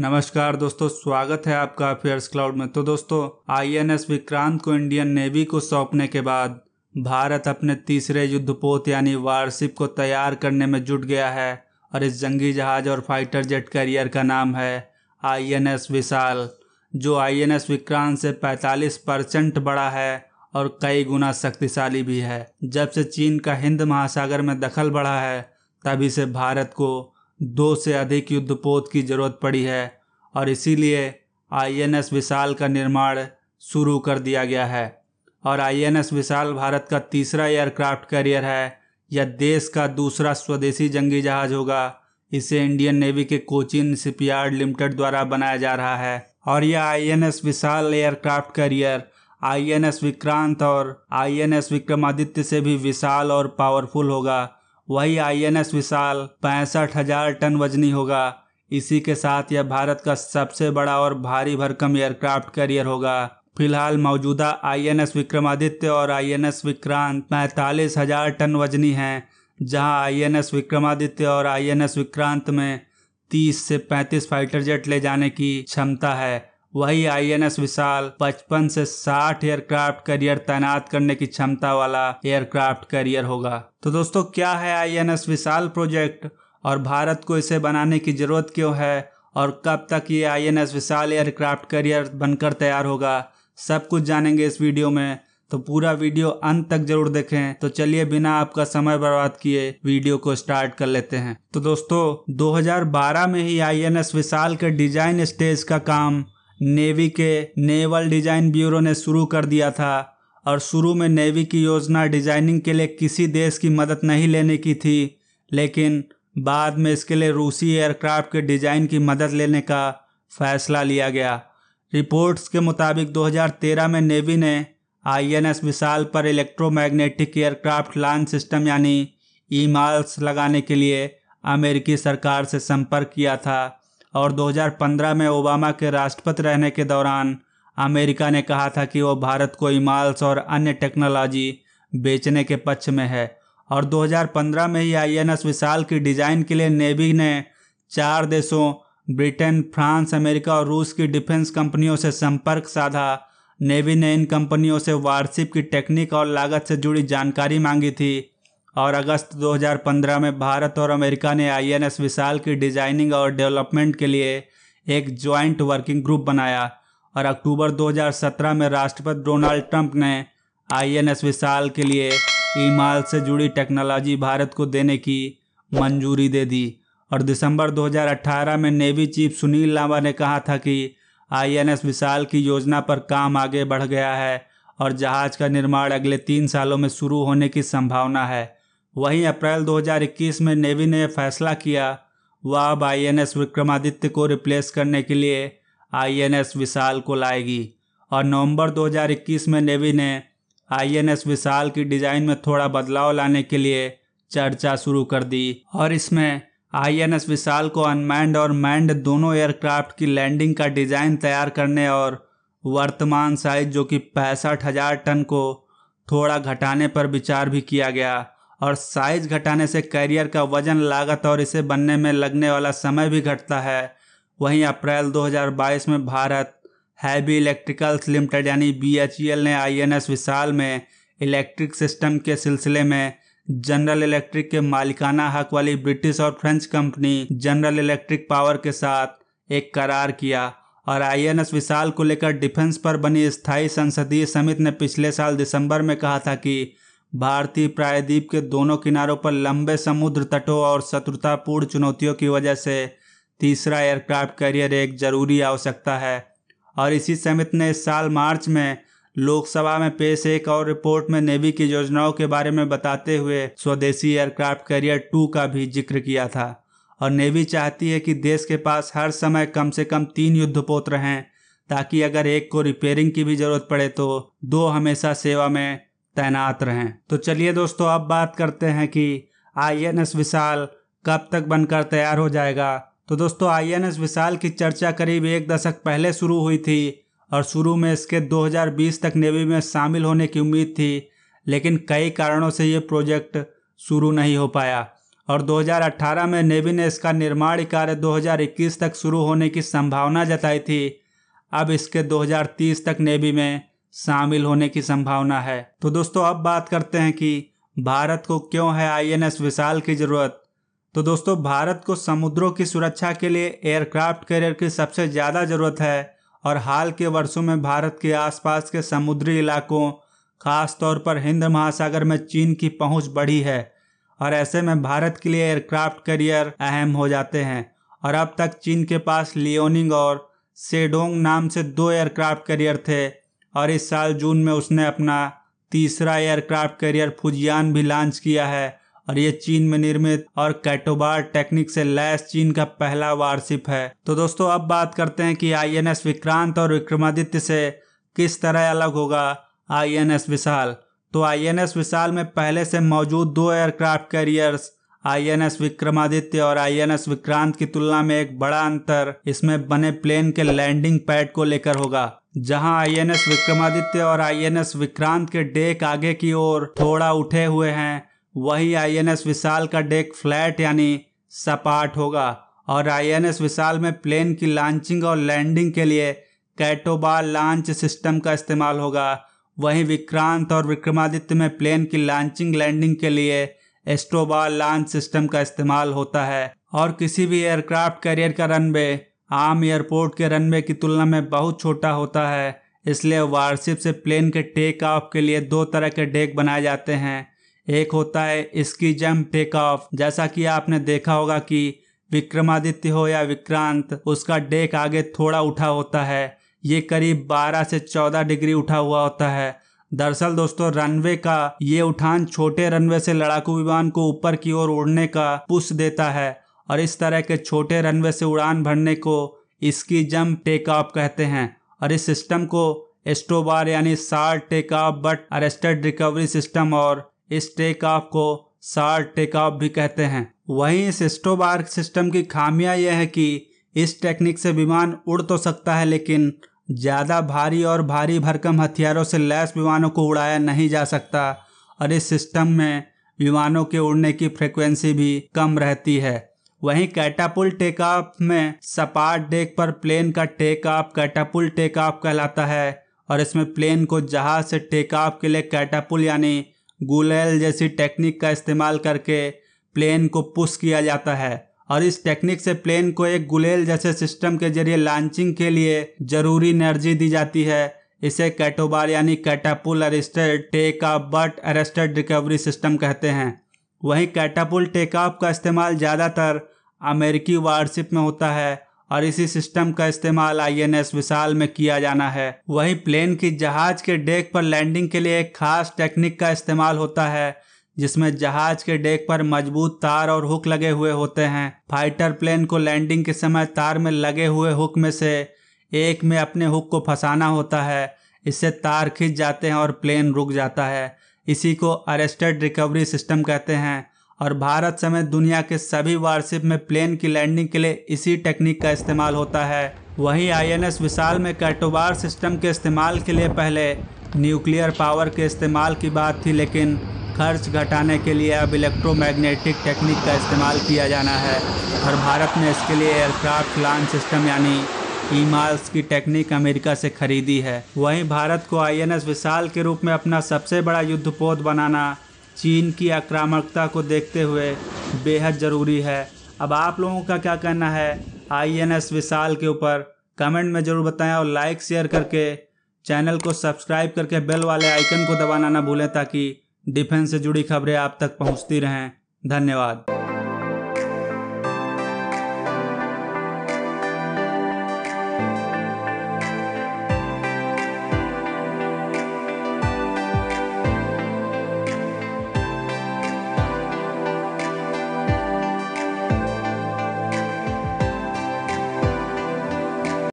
नमस्कार दोस्तों स्वागत है आपका अफेयर्स क्लाउड में तो दोस्तों आईएनएस विक्रांत को इंडियन नेवी को सौंपने के बाद भारत अपने तीसरे युद्धपोत यानी वारशिप को तैयार करने में जुट गया है और इस जंगी जहाज और फाइटर जेट कैरियर का नाम है आईएनएस विशाल जो आईएनएस विक्रांत से 45 परसेंट बड़ा है और कई गुना शक्तिशाली भी है जब से चीन का हिंद महासागर में दखल बढ़ा है तभी से भारत को दो से अधिक युद्धपोत की जरूरत पड़ी है और इसीलिए आईएनएस विशाल का निर्माण शुरू कर दिया गया है और आईएनएस विशाल भारत का तीसरा एयरक्राफ्ट कैरियर है यह देश का दूसरा स्वदेशी जंगी जहाज होगा इसे इंडियन नेवी के कोचिन शिपयार्ड लिमिटेड द्वारा बनाया जा रहा है और यह INS Vishal aircraft carrier INS Vikrant और आईएनएस विक्रमादित्य से भी विशाल और पावरफुल होगा वही आई एन एस विशाल पैंसठ हजार टन वजनी होगा इसी के साथ यह भारत का सबसे बड़ा और भारी भरकम एयरक्राफ्ट कैरियर होगा फिलहाल मौजूदा आईएनएस विक्रमादित्य और आईएनएस विक्रांत पैंतालीस हजार टन वजनी हैं जहां आईएनएस विक्रमादित्य और आईएनएस विक्रांत में 30 से 35 फाइटर जेट ले जाने की क्षमता है वही आईएनएस विशाल 55 से 60 एयरक्राफ्ट करियर तैनात करने की क्षमता वाला एयरक्राफ्ट करियर होगा तो दोस्तों क्या है आईएनएस विशाल प्रोजेक्ट और भारत को इसे बनाने की ज़रूरत क्यों है और कब तक ये आईएनएस विशाल एयरक्राफ्ट करियर बनकर तैयार होगा सब कुछ जानेंगे इस वीडियो में तो पूरा वीडियो अंत तक जरूर देखें तो चलिए बिना आपका समय बर्बाद किए वीडियो को स्टार्ट कर लेते हैं तो दोस्तों 2012 में ही आईएनएस विशाल के डिजाइन स्टेज का काम नेवी के नेवल डिजाइन ब्यूरो ने शुरू कर दिया था और शुरू में नेवी की योजना डिजाइनिंग के लिए किसी देश की मदद नहीं लेने की थी लेकिन बाद में इसके लिए रूसी एयरक्राफ्ट के डिजाइन की मदद लेने का फैसला लिया गया रिपोर्ट्स के मुताबिक 2013 में नेवी ने आईएनएस विशाल पर इलेक्ट्रोमैग्नेटिक एयरक्राफ्ट लॉन्च सिस्टम यानी ईमाल्स लगाने के लिए अमेरिकी सरकार से संपर्क किया था और 2015 में ओबामा के राष्ट्रपति रहने के दौरान अमेरिका ने कहा था कि वो भारत को इमाल्स और अन्य टेक्नोलॉजी बेचने के पक्ष में है और 2015 में ही आईएनएस विशाल की डिजाइन के लिए नेवी ने चार देशों ब्रिटेन फ्रांस अमेरिका और रूस की डिफेंस कंपनियों से संपर्क साधा नेवी ने इन कंपनियों से वारशिप की टेक्निक और लागत से जुड़ी जानकारी मांगी थी और अगस्त 2015 में भारत और अमेरिका ने आईएनएस विशाल की डिजाइनिंग और डेवलपमेंट के लिए एक ज्वाइंट वर्किंग ग्रुप बनाया और अक्टूबर 2017 में राष्ट्रपति डोनाल्ड ट्रंप ने आईएनएस विशाल के लिए ईमाल से जुड़ी टेक्नोलॉजी भारत को देने की मंजूरी दे दी और दिसंबर 2018 में नेवी चीफ सुनील लांबा ने कहा था कि आईएनएस विशाल की योजना पर काम आगे बढ़ गया है और जहाज का निर्माण अगले तीन सालों में शुरू होने की संभावना है वहीं अप्रैल 2021 में नेवी ने फैसला किया वह अब आई विक्रमादित्य को रिप्लेस करने के लिए आई विशाल को लाएगी और नवंबर 2021 में नेवी ने आई विशाल की डिज़ाइन में थोड़ा बदलाव लाने के लिए चर्चा शुरू कर दी और इसमें आई विशाल को अनमैंड और मैंड दोनों एयरक्राफ्ट की लैंडिंग का डिज़ाइन तैयार करने और वर्तमान साइज जो कि पैंसठ हज़ार टन को थोड़ा घटाने पर विचार भी किया गया और साइज घटाने से कैरियर का वजन लागत और इसे बनने में लगने वाला समय भी घटता है वहीं अप्रैल 2022 में भारत हैवी इलेक्ट्रिकल्स लिमिटेड यानी बी e ने आई विशाल में इलेक्ट्रिक सिस्टम के सिलसिले में जनरल इलेक्ट्रिक के मालिकाना हक वाली ब्रिटिश और French company general electric power के साथ एक करार किया और आई विशाल को लेकर डिफेंस पर बनी स्थायी संसदीय समिति ने पिछले साल दिसंबर में कहा था कि भारतीय प्रायद्वीप के दोनों किनारों पर लंबे समुद्र तटों और शत्रुतापूर्ण चुनौतियों की वजह से तीसरा एयरक्राफ्ट कैरियर एक जरूरी आवश्यकता है और इसी समिति ने इस साल मार्च में लोकसभा में पेश एक और रिपोर्ट में नेवी की योजनाओं के बारे में बताते हुए स्वदेशी एयरक्राफ्ट कैरियर टू का भी जिक्र किया था और नेवी चाहती है कि देश के पास हर समय कम से कम तीन युद्धपोत्र रहें ताकि अगर एक को रिपेयरिंग की भी जरूरत पड़े तो दो हमेशा सेवा में तैनात रहें तो चलिए दोस्तों अब बात करते हैं कि आई एन एस विशाल कब तक बनकर तैयार हो जाएगा तो दोस्तों आई एन एस विशाल की चर्चा करीब एक दशक पहले शुरू हुई थी और शुरू में इसके 2020 तक नेवी में शामिल होने की उम्मीद थी लेकिन कई कारणों से ये प्रोजेक्ट शुरू नहीं हो पाया और 2018 में नेवी ने इसका निर्माण कार्य 2021 तक शुरू होने की संभावना जताई थी अब इसके 2030 तक नेवी में शामिल होने की संभावना है तो दोस्तों अब बात करते हैं कि भारत को क्यों है आईएनएस विशाल की ज़रूरत तो दोस्तों भारत को समुद्रों की सुरक्षा के लिए एयरक्राफ्ट कैरियर की सबसे ज़्यादा ज़रूरत है और हाल के वर्षों में भारत के आसपास के समुद्री इलाकों खास तौर पर हिंद महासागर में चीन की पहुंच बढ़ी है और ऐसे में भारत के लिए एयरक्राफ्ट करियर अहम हो जाते हैं और अब तक चीन के पास लियोनिंग और सेडोंग नाम से दो एयरक्राफ्ट करियर थे और इस साल जून में उसने अपना तीसरा एयरक्राफ्ट कैरियर फुजियान भी लॉन्च किया है और ये चीन में निर्मित और कैटोबार टेक्निक से लैस चीन का पहला वारशिप है तो दोस्तों अब बात करते हैं कि आईएनएस विक्रांत और विक्रमादित्य से किस तरह अलग होगा आईएनएस विशाल तो आईएनएस विशाल में पहले से मौजूद दो एयरक्राफ्ट कैरियर्स आईएनएस विक्रमादित्य और आईएनएस विक्रांत की तुलना में एक बड़ा अंतर इसमें बने प्लेन के लैंडिंग पैड को लेकर होगा जहां आईएनएस विक्रमादित्य और आईएनएस विक्रांत के डेक आगे की ओर थोड़ा उठे हुए हैं वही आईएनएस विशाल का डेक फ्लैट यानी सपाट होगा और आईएनएस विशाल में प्लेन की लॉन्चिंग और लैंडिंग के लिए कैटोबार लॉन्च सिस्टम का इस्तेमाल होगा वहीं विक्रांत और विक्रमादित्य में प्लेन की लॉन्चिंग लैंडिंग के लिए एस्ट्रोबाल लॉन्च सिस्टम का इस्तेमाल होता है और किसी भी एयरक्राफ्ट कैरियर का रनवे आम एयरपोर्ट के रनवे की तुलना में बहुत छोटा होता है इसलिए वारशिप से प्लेन के टेक ऑफ के लिए दो तरह के डेक बनाए जाते हैं एक होता है इसकी जंप टेक ऑफ जैसा कि आपने देखा होगा कि विक्रमादित्य हो या विक्रांत उसका डेक आगे थोड़ा उठा होता है ये करीब 12 से 14 डिग्री उठा हुआ होता है दरअसल दोस्तों रनवे का ये उठान छोटे रनवे से लड़ाकू विमान को ऊपर की ओर उड़ने का पुश देता है और इस तरह के छोटे रनवे से उड़ान भरने को इसकी जंप टेक ऑफ कहते हैं और इस सिस्टम को एस्टोबार यानी short take off but arrested recovery system और इस टेक ऑफ को सार टेक ऑफ भी कहते हैं वहीं इस एस्टोबार सिस्टम की खामियां यह है कि इस टेक्निक से विमान उड़ तो सकता है लेकिन ज़्यादा भारी और भारी भरकम हथियारों से लैस विमानों को उड़ाया नहीं जा सकता और इस सिस्टम में विमानों के उड़ने की फ्रिक्वेंसी भी कम रहती है वहीं कैटापुल टेक ऑफ में सपाट डेक पर प्लेन का take off catapult take off कहलाता है और इसमें प्लेन को जहाज से टेक ऑफ के लिए कैटापुल यानी गुलेल जैसी टेक्निक का इस्तेमाल करके प्लेन को पुश किया जाता है और इस टेक्निक से प्लेन को एक गुलेल जैसे सिस्टम के जरिए लॉन्चिंग के लिए जरूरी एनर्जी दी जाती है इसे कैटोबार यानी catapult arrested take off but arrested recovery system कहते हैं वहीं कैटापुल टेक ऑफ का इस्तेमाल ज़्यादातर अमेरिकी वारशिप में होता है और इसी सिस्टम का इस्तेमाल आईएनएस विशाल में किया जाना है वहीं प्लेन की जहाज के डेक पर लैंडिंग के लिए एक खास टेक्निक का इस्तेमाल होता है जिसमें जहाज के डेक पर मजबूत तार और हुक लगे हुए होते हैं फाइटर प्लेन को लैंडिंग के समय तार में लगे हुए हुक में से एक में अपने हुक को फंसाना होता है इससे तार खिंच जाते हैं और प्लेन रुक जाता है इसी को अरेस्टेड रिकवरी सिस्टम कहते हैं और भारत समेत दुनिया के सभी वारशिप में प्लेन की लैंडिंग के लिए इसी टेक्निक का इस्तेमाल होता है वहीं आईएनएस विशाल में कैटोबार सिस्टम के इस्तेमाल के लिए पहले न्यूक्लियर पावर के इस्तेमाल की बात थी लेकिन खर्च घटाने के लिए अब इलेक्ट्रोमैग्नेटिक टेक्निक का इस्तेमाल किया जाना है और भारत ने इसके लिए एयरक्राफ्ट लॉन्च सिस्टम यानी ई मार्स की टेक्निक अमेरिका से खरीदी है वहीं भारत को आईएनएस विशाल के रूप में अपना सबसे बड़ा युद्धपोत बनाना चीन की आक्रामकता को देखते हुए बेहद ज़रूरी है अब आप लोगों का क्या कहना है आईएनएस विशाल के ऊपर कमेंट में ज़रूर बताएं और लाइक शेयर करके चैनल को सब्सक्राइब करके बेल वाले आइकन को दबाना ना भूलें ताकि डिफेंस से जुड़ी खबरें आप तक पहुंचती रहें धन्यवाद